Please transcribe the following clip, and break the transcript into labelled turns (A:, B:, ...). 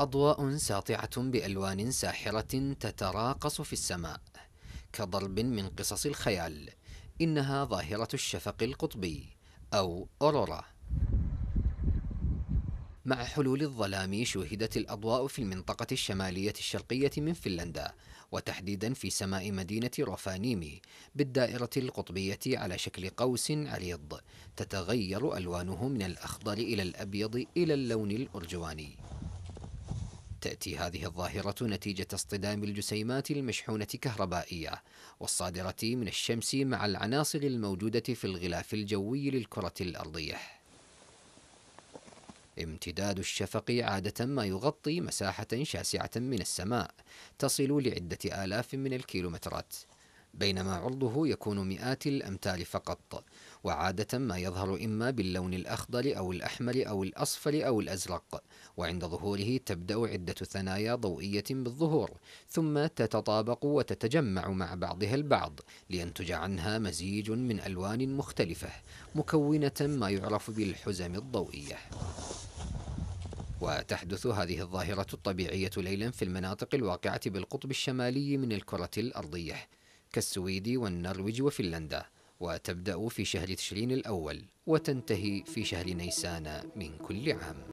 A: أضواء ساطعة بألوان ساحرة تتراقص في السماء كضرب من قصص الخيال إنها ظاهرة الشفق القطبي أو أورورا مع حلول الظلام شوهدت الأضواء في المنطقة الشمالية الشرقية من فنلندا وتحديدا في سماء مدينة روفانيمي بالدائرة القطبية على شكل قوس عريض تتغير ألوانه من الأخضر إلى الأبيض إلى اللون الأرجواني تأتي هذه الظاهرة نتيجة اصطدام الجسيمات المشحونة كهربائية والصادرة من الشمس مع العناصر الموجودة في الغلاف الجوي للكرة الأرضية امتداد الشفق عادة ما يغطي مساحة شاسعة من السماء تصل لعدة آلاف من الكيلومترات بينما عرضه يكون مئات الأمتار فقط وعادة ما يظهر إما باللون الأخضر أو الأحمر أو الأصفر أو الأزرق وعند ظهوره تبدأ عدة ثنايا ضوئية بالظهور ثم تتطابق وتتجمع مع بعضها البعض لينتج عنها مزيج من ألوان مختلفة مكونة ما يعرف بالحزم الضوئية وتحدث هذه الظاهرة الطبيعية ليلا في المناطق الواقعة بالقطب الشمالي من الكرة الأرضية كالسويد والنرويج وفنلندا وتبدأ في شهر تشرين الأول وتنتهي في شهر نيسان من كل عام